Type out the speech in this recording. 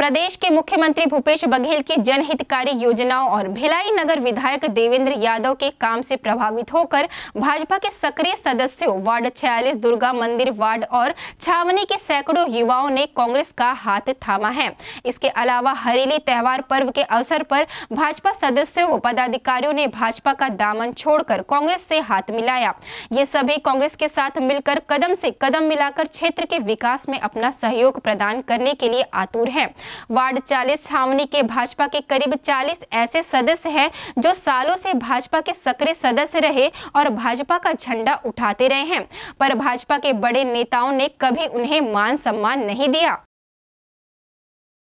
प्रदेश के मुख्यमंत्री भूपेश बघेल की जनहितकारी योजनाओं और भिलाई नगर विधायक देवेंद्र यादव के काम से प्रभावित होकर भाजपा के सक्रिय सदस्यों वार्ड 46 दुर्गा मंदिर वार्ड और छावनी के सैकड़ों युवाओं ने कांग्रेस का हाथ थामा है इसके अलावा हरेली त्यौहार पर्व के अवसर पर भाजपा सदस्यों व पदाधिकारियों ने भाजपा का दामन छोड़कर कांग्रेस से हाथ मिलाया ये सभी कांग्रेस के साथ मिलकर कदम से कदम मिलाकर क्षेत्र के विकास में अपना सहयोग प्रदान करने के लिए आतुर है वार्ड चालीस छावनी के भाजपा के करीब चालीस ऐसे सदस्य हैं जो सालों से भाजपा के सक्रिय सदस्य रहे और भाजपा का झंडा उठाते रहे हैं पर भाजपा के बड़े नेताओं ने कभी उन्हें मान सम्मान नहीं दिया